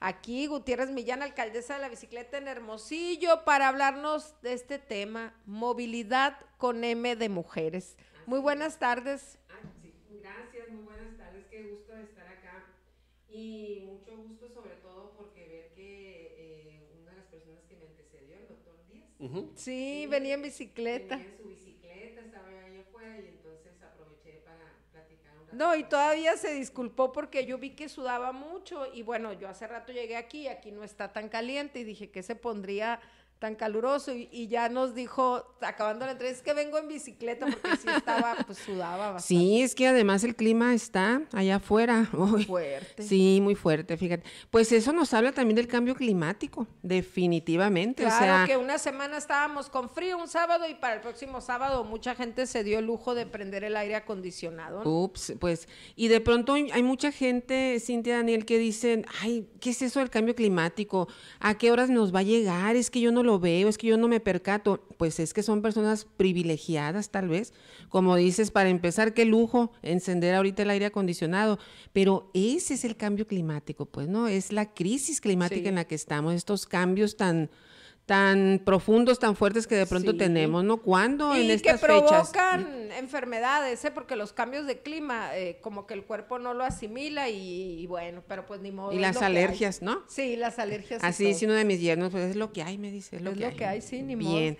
aquí Gutiérrez Millán, alcaldesa de la bicicleta en Hermosillo, para hablarnos de este tema, movilidad con M de mujeres. Muy buenas tardes. Ah, sí. Gracias, muy buenas tardes, qué gusto estar acá y mucho gusto sobre todo porque ver que eh, una de las personas que me antecedió, el doctor Díaz, sí, venía en bicicleta. No, y todavía se disculpó porque yo vi que sudaba mucho y bueno, yo hace rato llegué aquí y aquí no está tan caliente y dije que se pondría tan caluroso y, ya nos dijo, acabando la entrevista, es que vengo en bicicleta porque si estaba, pues sudaba bastante. Sí, es que además el clima está allá afuera. Muy fuerte. Sí, muy fuerte, fíjate. Pues eso nos habla también del cambio climático, definitivamente. Claro o sea, que una semana estábamos con frío un sábado y para el próximo sábado mucha gente se dio el lujo de prender el aire acondicionado. Ups, pues, y de pronto hay mucha gente, Cintia Daniel, que dicen, ay, ¿qué es eso del cambio climático? ¿A qué horas nos va a llegar? Es que yo no lo veo, es que yo no me percato, pues es que son personas privilegiadas tal vez. Como dices, para empezar, qué lujo encender ahorita el aire acondicionado, pero ese es el cambio climático, pues, ¿no? Es la crisis climática en la que estamos, estos cambios tan tan profundos, tan fuertes que de pronto tenemos, ¿no? ¿Cuándo en estas fechas? que provocan enfermedades, ¿eh? Porque los cambios de clima, eh, como que el cuerpo no lo asimila y, bueno, pero pues ni modo. Y las alergias, ¿no? Sí, las alergias. Así dice uno de mis yernos, pues es lo que hay, me dice, es lo que hay. sí, ni modo. Bien.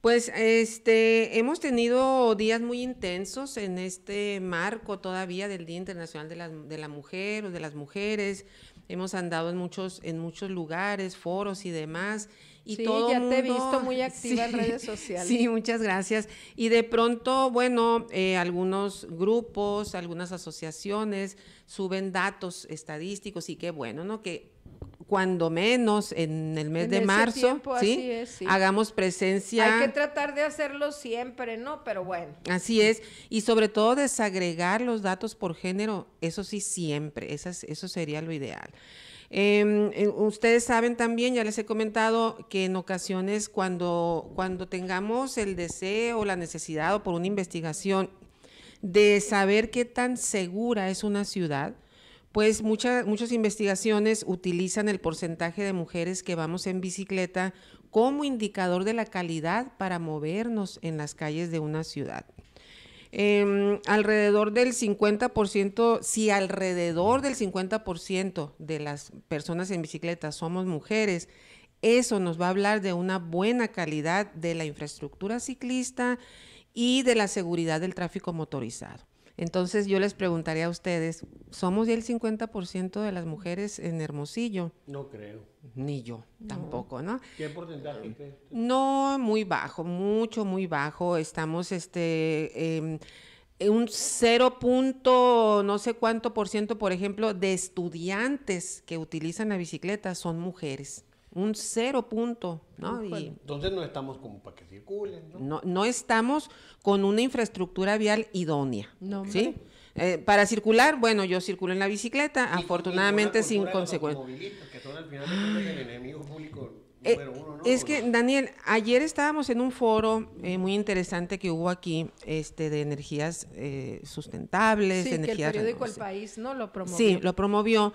Pues este, hemos tenido días muy intensos en este marco todavía del Día Internacional de la, de la Mujer o de las Mujeres, hemos andado en muchos, en muchos lugares, foros y demás. Y sí, ya te he visto muy activa en redes sociales. Sí, muchas gracias. Y de pronto, bueno, eh, algunos grupos, algunas asociaciones suben datos estadísticos y qué bueno, ¿no? Que cuando menos en el mes de marzo, Hagamos presencia. Hay que tratar de hacerlo siempre, ¿no? Pero bueno. Así es. Y sobre todo desagregar los datos por género, eso sí, siempre. Eso, eso sería lo ideal. Em, eh, ustedes saben también, ya les he comentado, que en ocasiones cuando, cuando tengamos el deseo o la necesidad o por una investigación de saber qué tan segura es una ciudad, pues muchas muchas investigaciones utilizan el porcentaje de mujeres que vamos en bicicleta como indicador de la calidad para movernos en las calles de una ciudad. Em, alrededor del 50%, si alrededor del 50% de las personas en bicicleta somos mujeres, eso nos va a hablar de una buena calidad de la infraestructura ciclista y de la seguridad del tráfico motorizado. Entonces yo les preguntaría a ustedes, ¿somos ya el 50% de las mujeres en Hermosillo? No creo. Ni yo tampoco, ¿no? ¿Qué porcentaje? Eh, no, muy bajo, mucho, muy bajo. Estamos, este... Em, un 0. Punto, no sé cuánto por ciento, por ejemplo, de estudiantes que utilizan la bicicleta son mujeres un cero punto, ¿no? entonces no estamos como para que circulen, ¿no? ¿no? estamos con una infraestructura vial idónea, ¿sí? Eh, para circular, bueno, yo circulo en la bicicleta, afortunadamente sin consecuencias. uno, Es que, Daniel, ayer estábamos en un foro eh, muy interesante que hubo aquí este, de energías eh, sustentables, sí, que el periódico El País no lo promovió. Sí, lo promovió.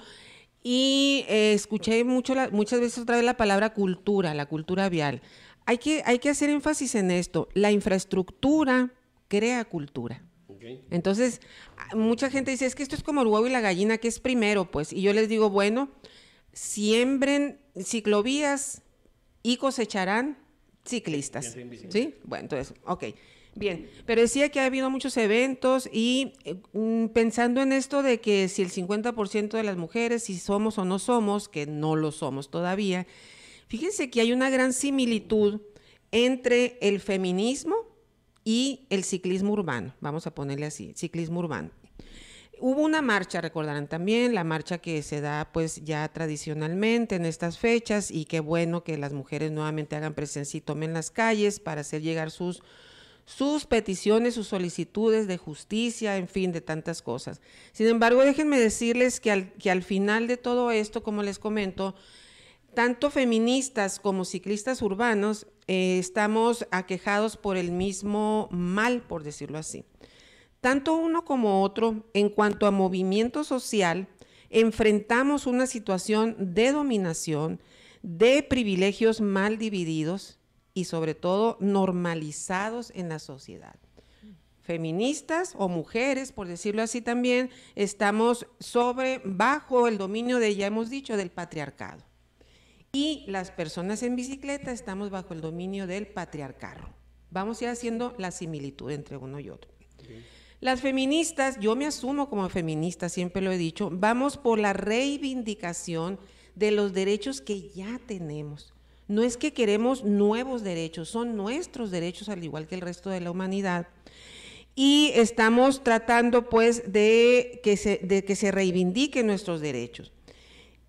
Y eh, escuché mucho muchas veces otra vez la palabra cultura, la cultura vial. Hay que, hay que hacer énfasis en esto. La infraestructura crea cultura. Entonces, mucha gente dice, es que esto es como el huevo y la gallina, que es primero? Pues, y yo les digo, bueno, siembren ciclovías y cosecharán ciclistas. ¿Sí? Bueno, entonces, ok. Bien, pero decía que ha habido muchos eventos y eh, mm, pensando en esto de que si el 50% de las mujeres, si somos o no somos, que no lo somos todavía, fíjense que hay una gran similitud entre el feminismo y el ciclismo urbano, vamos a ponerle así, ciclismo urbano. Hubo una marcha, recordarán también, la marcha que se da pues ya tradicionalmente en estas fechas y qué bueno que las mujeres nuevamente hagan presencia y tomen las calles para hacer llegar sus sus peticiones, sus solicitudes de justicia, en fin, de tantas cosas. Sin embargo, déjenme decirles que al, final de todo esto, como les comento, tanto feministas como ciclistas urbanos eh, estamos aquejados por el mismo mal, por decirlo así. Tanto uno como otro, en cuanto a movimiento social, enfrentamos una situación de dominación, de privilegios mal divididos, y sobre todo normalizados en la sociedad. Feministas o mujeres, por decirlo así también, estamos sobre, bajo el dominio de, ya hemos dicho, del patriarcado. Y las personas en bicicleta estamos bajo el dominio del patriarcado. Vamos a ir haciendo la similitud entre uno y otro. Las feministas, yo me asumo como feminista, siempre lo he dicho, vamos por la reivindicación de los derechos que ya tenemos no es que queremos nuevos derechos, son nuestros derechos al igual que el resto de la humanidad. Y estamos tratando pues de que se, reivindiquen nuestros derechos.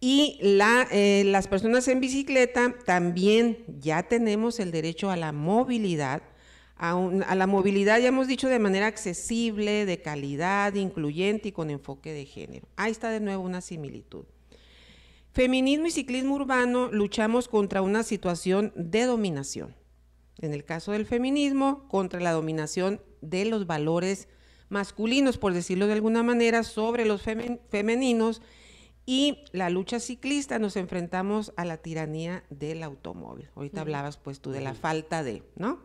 Y eh, las personas en bicicleta también ya tenemos el derecho a la movilidad. a la movilidad ya hemos dicho de manera accesible, de calidad, incluyente y con enfoque de género. Ahí está de nuevo una similitud. Feminismo y ciclismo urbano luchamos contra una situación de dominación. En el caso del feminismo, contra la dominación de los valores masculinos, por decirlo de alguna manera, sobre los femeninos y la lucha ciclista nos enfrentamos a la tiranía del automóvil. Ahorita hablabas pues tú de la falta de, ¿no?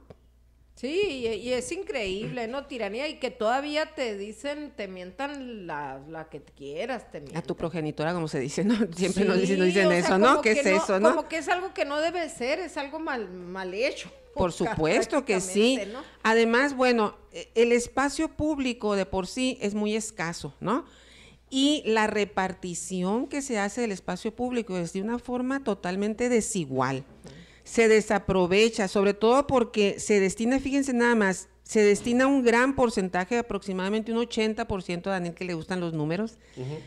Sí, y, es increíble, ¿no? Tiranía y que todavía te dicen, te mientan la, que quieras, te mientan. A tu progenitora, como se dice, ¿no? Siempre nos dicen, eso, ¿no? ¿Qué es eso, no? Como que es algo que no debe ser, es algo mal, hecho. Por supuesto que sí. Además, bueno, e, el espacio público de por sí es muy escaso, ¿no? Y la repartición que se hace del espacio público es de una forma totalmente desigual se desaprovecha, sobre todo porque se destina, fíjense nada más, se destina un gran porcentaje, aproximadamente un 80%, a Daniel que le gustan los números,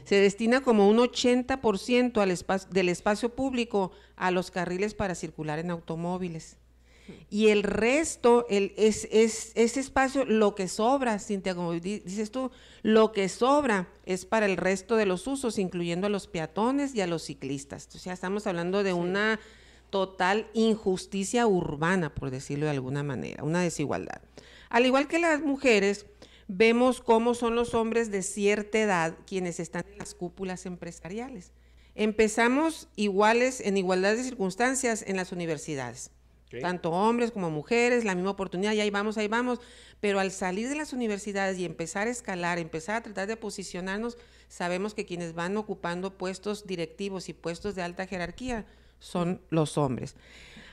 se destina como un 80% al del espacio público a los carriles para circular en automóviles. Y el resto, el, es, ese espacio, lo que sobra, Cintia, como dices tú, lo que sobra es para el resto de los usos, incluyendo a los peatones y a los ciclistas. O sea, estamos hablando de una total injusticia urbana, por decirlo de alguna manera, una desigualdad. Al igual que las mujeres, vemos cómo son los hombres de cierta edad quienes están en las cúpulas empresariales. Empezamos iguales en igualdad de circunstancias en las universidades. Tanto hombres como mujeres, la misma oportunidad, y ahí vamos, ahí vamos. Pero al salir de las universidades y empezar a escalar, empezar a tratar de posicionarnos, sabemos que quienes van ocupando puestos directivos y puestos de alta jerarquía son los hombres.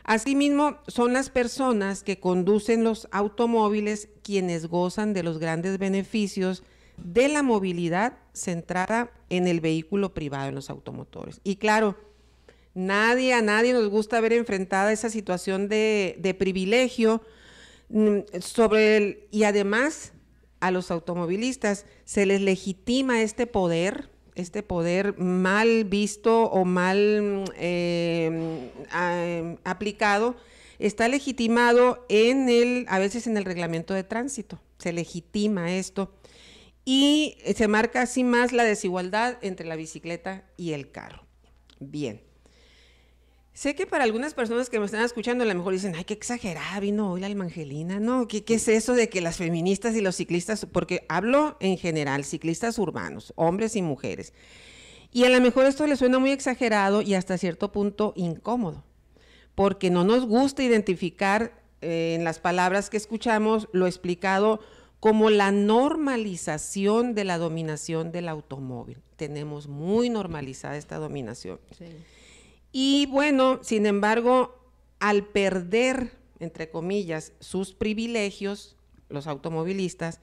Asimismo, son las personas que conducen los automóviles quienes gozan de los grandes beneficios de la movilidad centrada en el vehículo privado, en los automotores. Y claro, nadie, a nadie nos gusta ver enfrentada esa situación de, privilegio mm, sobre y además a los automovilistas se les legitima este poder este poder mal visto o mal eh, aplicado está legitimado en el, a veces en el reglamento de tránsito, se legitima esto y se marca así más la desigualdad entre la bicicleta y el carro. Bien. Sé que para algunas personas que me están escuchando, a lo mejor dicen, ay, qué exagerada, vino hoy la almangelina, ¿no? ¿Qué, ¿Qué, es eso de que las feministas y los ciclistas, porque hablo en general, ciclistas urbanos, hombres y mujeres, y a lo mejor esto le suena muy exagerado y hasta cierto punto incómodo, porque no nos gusta identificar eh, en las palabras que escuchamos lo explicado como la normalización de la dominación del automóvil. Tenemos muy normalizada esta dominación. Sí. Y bueno, sin embargo, al perder, entre comillas, sus privilegios, los automovilistas,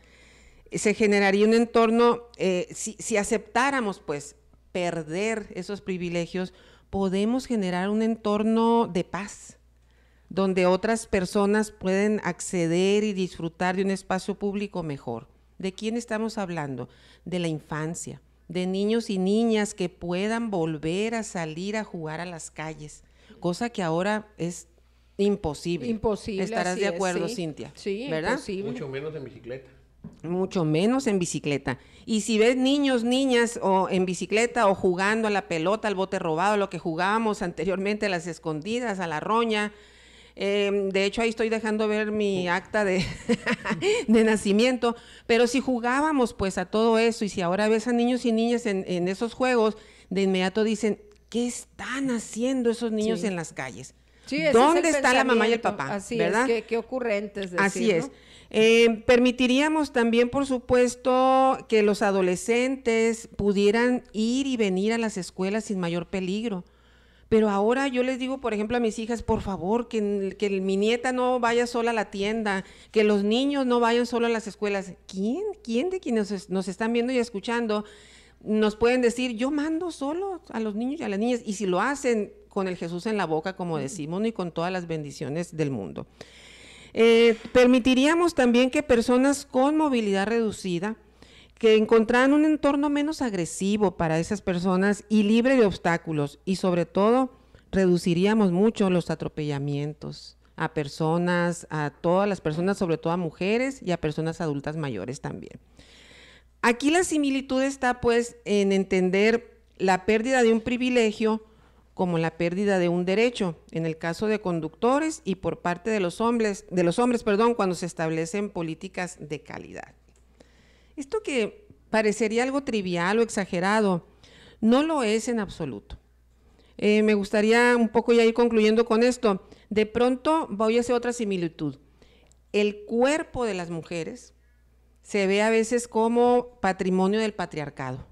se generaría un entorno, eh, si aceptáramos pues perder esos privilegios, podemos generar un entorno de paz, donde otras personas pueden acceder y disfrutar de un espacio público mejor. ¿De quién estamos hablando? De la infancia de niños y niñas que puedan volver a salir a jugar a las calles, cosa que ahora es imposible. Imposible. Estarás de acuerdo, Cintia. Sí, ¿verdad? Mucho menos en bicicleta. Mucho menos en bicicleta. Y si ves niños, niñas o en bicicleta o jugando a la pelota, al bote robado, lo que jugábamos anteriormente, las escondidas, a la roña, Em, de hecho, ahí estoy dejando ver mi acta de, nacimiento. Pero si jugábamos pues a todo eso y si ahora ves a niños y niñas en, esos juegos, de inmediato dicen, ¿qué están haciendo esos niños en las calles? ¿Dónde está la mamá y el papá? Así qué, ocurrentes. Así es. Em, permitiríamos también, por supuesto, que los adolescentes pudieran ir y venir a las escuelas sin mayor peligro. Pero ahora yo les digo, por ejemplo, a mis hijas, por favor, que, mi nieta no vaya sola a la tienda, que los niños no vayan solo a las escuelas. ¿Quién, quién de quienes nos están viendo y escuchando nos pueden decir, yo mando solo a los niños y a las niñas? Y si lo hacen con el Jesús en la boca, como decimos, y con todas las bendiciones del mundo. Eh, permitiríamos también que personas con movilidad reducida, que encontraran un entorno menos agresivo para esas personas y libre de obstáculos y sobre todo reduciríamos mucho los atropellamientos a personas, a todas las personas, sobre todo a mujeres y a personas adultas mayores también. Aquí la similitud está pues en entender la pérdida de un privilegio como la pérdida de un derecho en el caso de conductores y por parte de los hombres, de los hombres, perdón, cuando se establecen políticas de calidad. Esto que parecería algo trivial o exagerado, no lo es en absoluto. Eh, me gustaría un poco ya ir concluyendo con esto. De pronto voy a hacer otra similitud. El cuerpo de las mujeres se ve a veces como patrimonio del patriarcado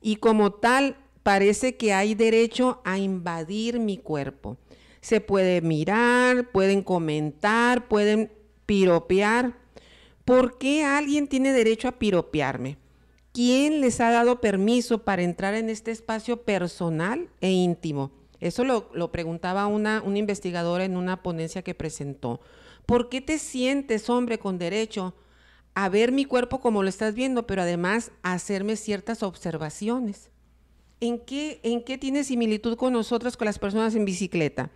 y como tal parece que hay derecho a invadir mi cuerpo. Se puede mirar, pueden comentar, pueden piropear, ¿Por qué alguien tiene derecho a piropearme? ¿Quién les ha dado permiso para entrar en este espacio personal e íntimo? Eso lo, preguntaba una, una investigadora en una ponencia que presentó. ¿Por qué te sientes, hombre, con derecho a ver mi cuerpo como lo estás viendo, pero además a hacerme ciertas observaciones? ¿En qué, ¿En qué tiene similitud con nosotros, con las personas en bicicleta?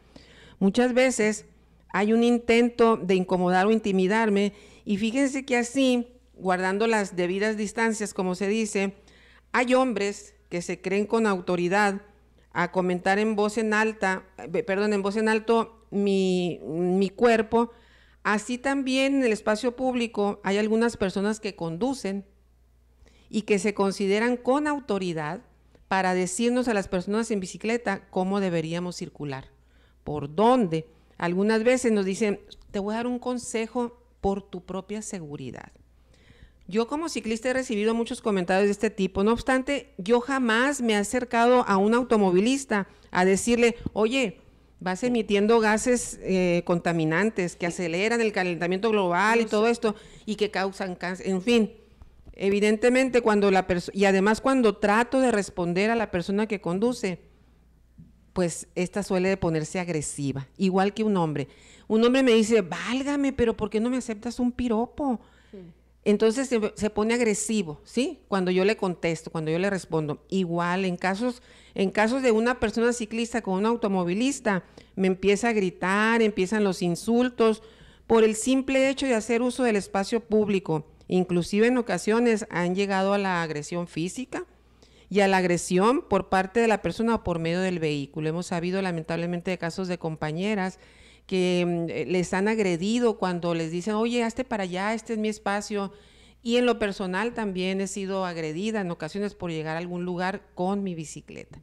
Muchas veces hay un intento de incomodar o intimidarme y fíjense que así, guardando las debidas distancias, como se dice, hay hombres que se creen con autoridad a comentar en voz en alta, eh, perdón, en voz en alto mi, mi cuerpo. Así también en el espacio público hay algunas personas que conducen y que se consideran con autoridad para decirnos a las personas en bicicleta cómo deberíamos circular, por dónde. Algunas veces nos dicen, te voy a dar un consejo por tu propia seguridad. Yo como ciclista he recibido muchos comentarios de este tipo, no obstante, yo jamás me he acercado a un automovilista a decirle, oye, vas emitiendo gases eh, contaminantes que aceleran el calentamiento global y todo esto y que causan cáncer, en fin. Evidentemente cuando la persona, y además cuando trato de responder a la persona que conduce, pues esta suele ponerse agresiva, igual que un hombre. Un hombre me dice, válgame, pero ¿por qué no me aceptas un piropo? Entonces se, pone agresivo, ¿sí? Cuando yo le contesto, cuando yo le respondo. Igual, en casos, en casos de una persona ciclista con un automovilista, me empieza a gritar, empiezan los insultos, por el simple hecho de hacer uso del espacio público. Inclusive en ocasiones han llegado a la agresión física y a la agresión por parte de la persona o por medio del vehículo. Hemos sabido lamentablemente de casos de compañeras que mm, eh, les han agredido cuando les dicen, oye, hazte para allá, este es mi espacio. Y en lo personal también he sido agredida en ocasiones por llegar a algún lugar con mi bicicleta.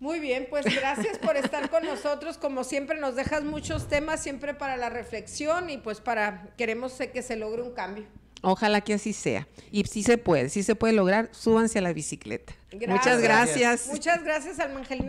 Muy bien, pues gracias por estar con nosotros. Como siempre nos dejas muchos temas siempre para la reflexión y pues para queremos que se logre un cambio. Ojalá que así sea. Y si se puede, si se puede lograr, súbanse a la bicicleta. Muchas gracias. Muchas gracias, Angelina.